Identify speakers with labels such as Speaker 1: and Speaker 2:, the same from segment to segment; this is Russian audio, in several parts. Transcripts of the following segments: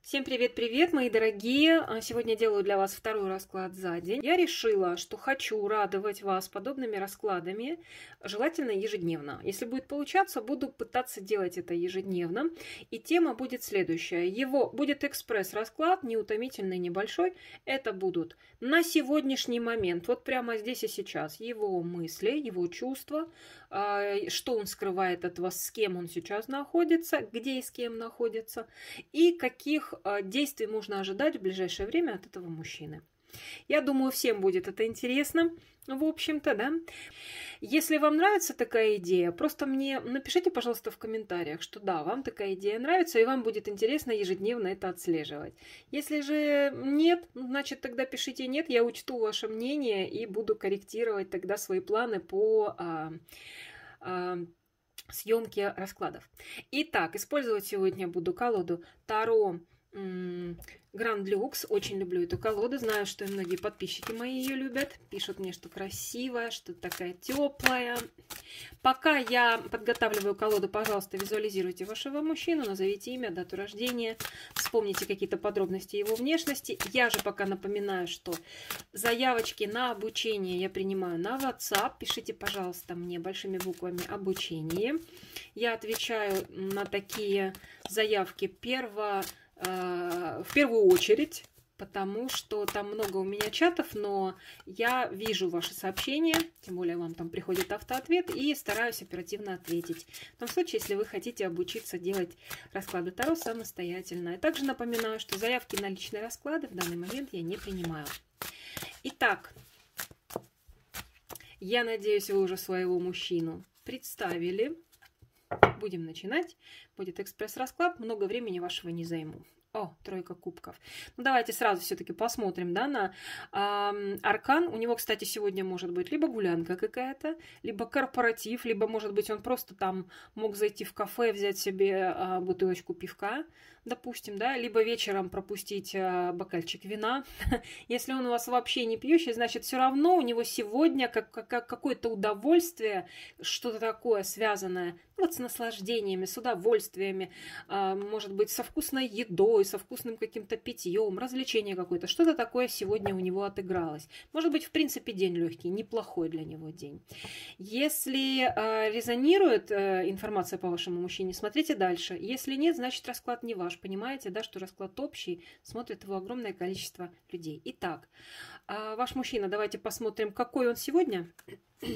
Speaker 1: Всем привет-привет, мои дорогие! А, сегодня делаю для вас второй расклад за день. Я решила, что хочу радовать вас подобными раскладами, желательно ежедневно. Если будет получаться, буду пытаться делать это ежедневно. И тема будет следующая. Его будет экспресс-расклад, неутомительный, небольшой. Это будут на сегодняшний момент, вот прямо здесь и сейчас, его мысли, его чувства, а, что он скрывает от вас, с кем он сейчас находится, где и с кем находится, и каких каких э, действий можно ожидать в ближайшее время от этого мужчины. Я думаю, всем будет это интересно, в общем-то, да. Если вам нравится такая идея, просто мне напишите, пожалуйста, в комментариях, что да, вам такая идея нравится, и вам будет интересно ежедневно это отслеживать. Если же нет, значит, тогда пишите нет, я учту ваше мнение и буду корректировать тогда свои планы по... А, а, съемки раскладов. Итак, использовать сегодня буду колоду Таро Гранд Люкс. Очень люблю эту колоду. Знаю, что и многие подписчики мои ее любят. Пишут мне, что красивая, что такая теплая. Пока я подготавливаю колоду, пожалуйста, визуализируйте вашего мужчину, назовите имя, дату рождения, вспомните какие-то подробности его внешности. Я же пока напоминаю, что заявочки на обучение я принимаю на WhatsApp. Пишите, пожалуйста, мне большими буквами «Обучение». Я отвечаю на такие заявки перво Э, в первую очередь, потому что там много у меня чатов, но я вижу ваши сообщения, тем более вам там приходит автоответ, и стараюсь оперативно ответить. В том случае, если вы хотите обучиться делать расклады Таро самостоятельно. И также напоминаю, что заявки на личные расклады в данный момент я не принимаю. Итак, я надеюсь, вы уже своего мужчину представили. Будем начинать. Будет экспресс-расклад, много времени вашего не займу. О, тройка кубков. Ну, давайте сразу все-таки посмотрим, да, на э, Аркан. У него, кстати, сегодня может быть либо гулянка какая-то, либо корпоратив, либо, может быть, он просто там мог зайти в кафе, взять себе э, бутылочку пивка, допустим, да, либо вечером пропустить э, бокальчик вина. Если он у вас вообще не пьющий, значит, все равно у него сегодня как, как, какое-то удовольствие, что-то такое связанное вот с наслаждениями, с удовольствиями, э, может быть, со вкусной едой, со вкусным каким-то питьем, развлечение какое-то. Что-то такое сегодня у него отыгралось. Может быть, в принципе, день легкий, неплохой для него день. Если э, резонирует э, информация по вашему мужчине, смотрите дальше. Если нет, значит, расклад не ваш. Понимаете, да, что расклад общий, смотрит его огромное количество людей. Итак, э, ваш мужчина, давайте посмотрим, какой он сегодня.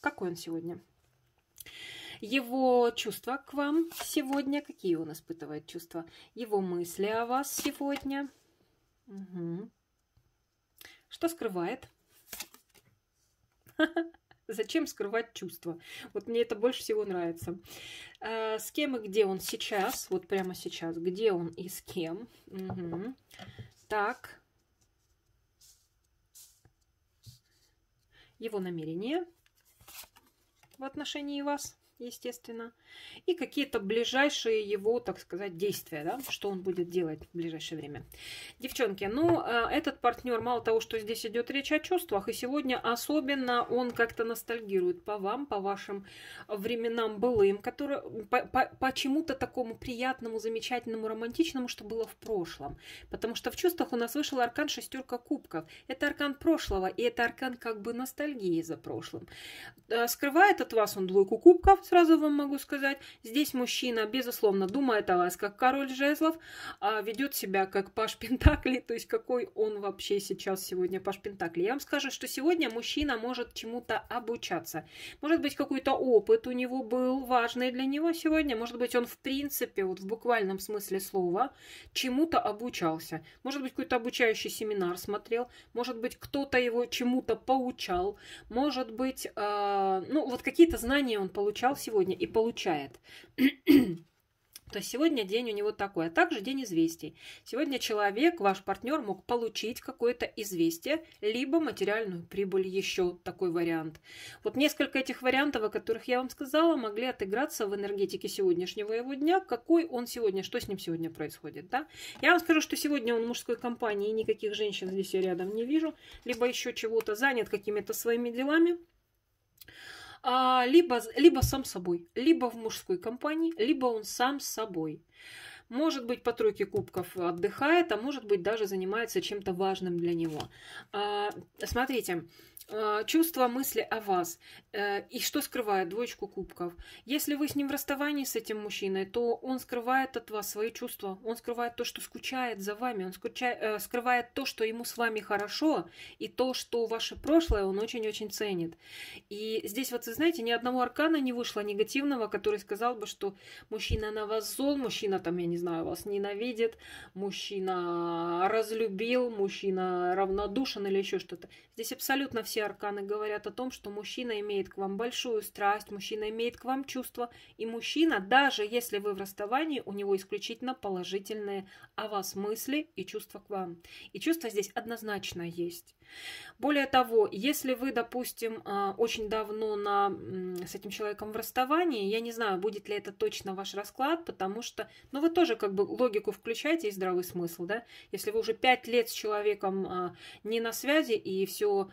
Speaker 1: Какой он сегодня? его чувства к вам сегодня, какие он испытывает чувства, его мысли о вас сегодня, угу. что скрывает, зачем скрывать чувства, вот мне это больше всего нравится, э, с кем и где он сейчас, вот прямо сейчас, где он и с кем, угу. так, его намерение в отношении вас – естественно и какие-то ближайшие его, так сказать, действия, да, что он будет делать в ближайшее время. Девчонки, ну, э, этот партнер, мало того, что здесь идет речь о чувствах, и сегодня особенно он как-то ностальгирует по вам, по вашим временам былым, которые, по, по, по чему-то такому приятному, замечательному, романтичному, что было в прошлом. Потому что в чувствах у нас вышел аркан шестерка кубков. Это аркан прошлого, и это аркан как бы ностальгии за прошлым. Э, скрывает от вас он двойку кубков, сразу вам могу сказать, сказать. Здесь мужчина, безусловно, думает о вас как король жезлов, а ведет себя как паш Пентакли, то есть какой он вообще сейчас сегодня паш Пентакли. Я вам скажу, что сегодня мужчина может чему-то обучаться. Может быть, какой-то опыт у него был важный для него сегодня, может быть, он в принципе, вот в буквальном смысле слова, чему-то обучался. Может быть, какой-то обучающий семинар смотрел, может быть, кто-то его чему-то поучал, может быть, э, ну, вот какие-то знания он получал сегодня и получал отвечает. То есть сегодня день у него такой, а также день известий. Сегодня человек, ваш партнер, мог получить какое-то известие, либо материальную прибыль, еще такой вариант. Вот несколько этих вариантов, о которых я вам сказала, могли отыграться в энергетике сегодняшнего его дня, какой он сегодня, что с ним сегодня происходит. Да? Я вам скажу, что сегодня он в мужской компании, никаких женщин здесь я рядом не вижу, либо еще чего-то занят какими-то своими делами. А, либо, либо сам собой, либо в мужской компании, либо он сам с собой. Может быть, по тройке кубков отдыхает, а может быть, даже занимается чем-то важным для него. А, смотрите, а, чувства, мысли о вас э, и что скрывает двоечку кубков. Если вы с ним в расставании с этим мужчиной, то он скрывает от вас свои чувства, он скрывает то, что скучает за вами, он скучает, э, скрывает то, что ему с вами хорошо, и то, что ваше прошлое он очень-очень ценит. И здесь вот, вы знаете, ни одного аркана не вышло негативного, который сказал бы, что мужчина на вас зол, мужчина там, я не знаю, вас ненавидит, мужчина разлюбил, мужчина равнодушен или еще что-то. Здесь абсолютно все арканы говорят о том, что мужчина имеет к вам большую страсть, мужчина имеет к вам чувства, и мужчина, даже если вы в расставании, у него исключительно положительные о вас мысли и чувства к вам. И чувства здесь однозначно есть. Более того, если вы, допустим, а, очень давно на, с этим человеком в расставании, я не знаю, будет ли это точно ваш расклад, потому что, ну, вы тоже как бы логику включаете и здравый смысл, да? Если вы уже пять лет с человеком а, не на связи и все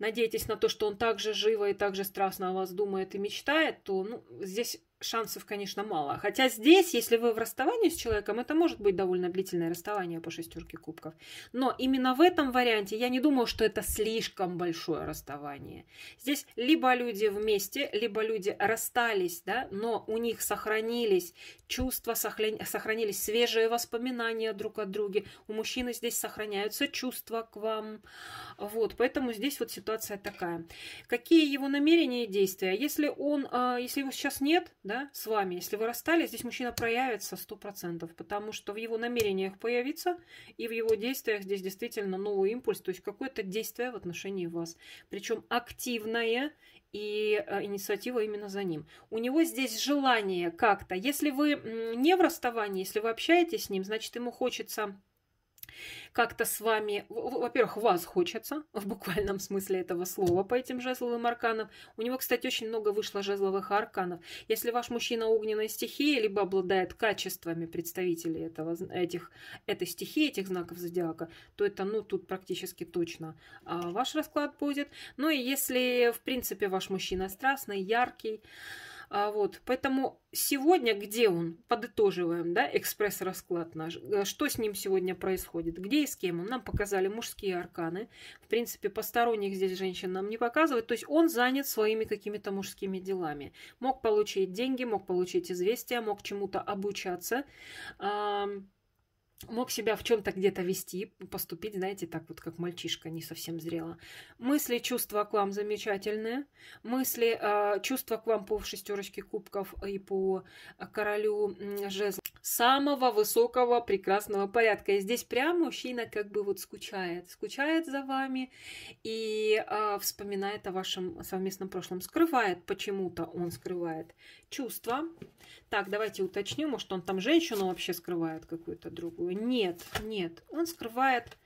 Speaker 1: надеетесь на то, что он так же живо и так же страстно о вас думает и мечтает, то ну, здесь шансов, конечно, мало. Хотя здесь, если вы в расставании с человеком, это может быть довольно длительное расставание по шестерке кубков. Но именно в этом варианте я не думаю, что это слишком большое расставание. Здесь либо люди вместе, либо люди расстались, да, но у них сохранились чувства, сохранились свежие воспоминания друг от друга. У мужчины здесь сохраняются чувства к вам. Вот, поэтому здесь вот ситуация такая. Какие его намерения и действия? Если он, а, если его сейчас нет, да, с вами. Если вы расстались, здесь мужчина проявится сто процентов, потому что в его намерениях появится, и в его действиях здесь действительно новый импульс, то есть какое-то действие в отношении вас. Причем активное, и э, инициатива именно за ним. У него здесь желание как-то. Если вы не в расставании, если вы общаетесь с ним, значит, ему хочется как-то с вами, во-первых, вас хочется, в буквальном смысле этого слова, по этим жезловым арканам. У него, кстати, очень много вышло жезловых арканов. Если ваш мужчина огненной стихии, либо обладает качествами представителей этого, этих, этой стихии, этих знаков зодиака, то это, ну, тут практически точно а, ваш расклад будет. Ну и если, в принципе, ваш мужчина страстный, яркий, а, вот, поэтому сегодня где он? Подытоживаем, да, экспресс-расклад наш. Э, что с ним сегодня происходит? Где и с кем он? Нам показали мужские арканы. В принципе, посторонних здесь женщин нам не показывают. То есть он занят своими какими-то мужскими делами. Мог получить деньги, мог получить известия, мог чему-то обучаться мог себя в чем-то где-то вести, поступить, знаете, так вот, как мальчишка, не совсем зрело. Мысли, чувства к вам замечательные. Мысли, а, чувства к вам по шестерочке кубков и по а, королю жезлов самого высокого прекрасного порядка. И здесь прям мужчина как бы вот скучает, скучает за вами и э, вспоминает о вашем совместном прошлом, скрывает почему-то, он скрывает чувства. Так, давайте уточню, может он там женщину вообще скрывает какую-то другую. Нет, нет, он скрывает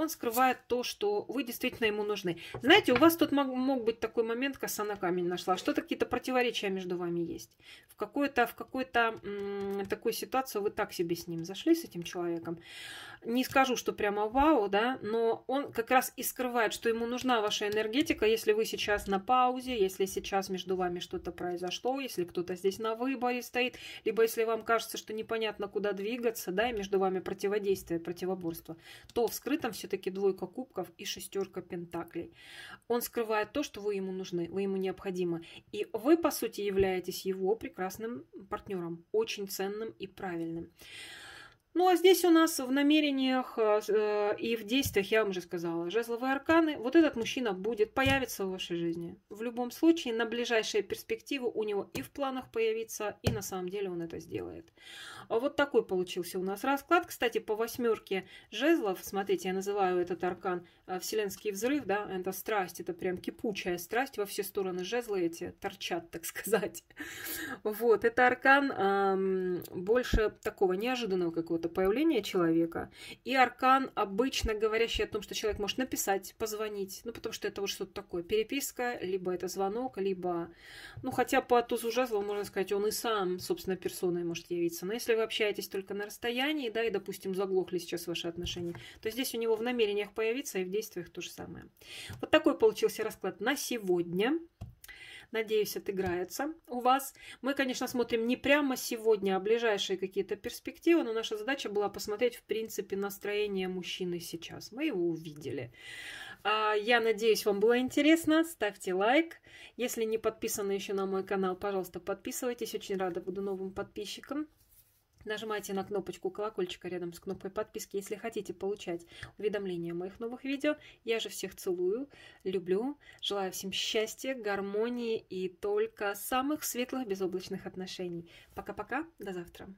Speaker 1: он скрывает то, что вы действительно ему нужны. Знаете, у вас тут мог, мог быть такой момент, коса на камень нашла, что-то какие-то противоречия между вами есть. В какой-то в какой-то такой ситуации вы так себе с ним зашли, с этим человеком. Не скажу, что прямо вау, да, но он как раз и скрывает, что ему нужна ваша энергетика, если вы сейчас на паузе, если сейчас между вами что-то произошло, если кто-то здесь на выборе стоит, либо если вам кажется, что непонятно, куда двигаться, да, и между вами противодействие, противоборство, то в скрытом все все-таки двойка кубков и шестерка пентаклей. Он скрывает то, что вы ему нужны, вы ему необходимы. И вы, по сути, являетесь его прекрасным партнером, очень ценным и правильным. Ну а здесь у нас в намерениях э, э, и в действиях, я вам уже сказала, жезловые арканы, вот этот мужчина будет, появится в вашей жизни. В любом случае, на ближайшие перспективы у него и в планах появится, и на самом деле он это сделает. А вот такой получился у нас расклад. Кстати, по восьмерке жезлов, смотрите, я называю этот аркан э, вселенский взрыв, да, это страсть, это прям кипучая страсть, во все стороны жезлы эти торчат, так сказать. Вот, это аркан э, больше такого неожиданного какого какого-то появления человека. И аркан, обычно говорящий о том, что человек может написать, позвонить, ну, потому что это вот что-то такое, переписка, либо это звонок, либо, ну, хотя по тузу жезлов, можно сказать, он и сам, собственно, персоной может явиться. Но если вы общаетесь только на расстоянии, да, и, допустим, заглохли сейчас ваши отношения, то здесь у него в намерениях появиться и в действиях то же самое. Вот такой получился расклад на сегодня надеюсь, отыграется у вас. Мы, конечно, смотрим не прямо сегодня, а ближайшие какие-то перспективы, но наша задача была посмотреть, в принципе, настроение мужчины сейчас. Мы его увидели. А, я надеюсь, вам было интересно. Ставьте лайк. Если не подписаны еще на мой канал, пожалуйста, подписывайтесь. Очень рада буду новым подписчикам. Нажимайте на кнопочку колокольчика рядом с кнопкой подписки, если хотите получать уведомления о моих новых видео. Я же всех целую, люблю, желаю всем счастья, гармонии и только самых светлых безоблачных отношений. Пока-пока, до завтра.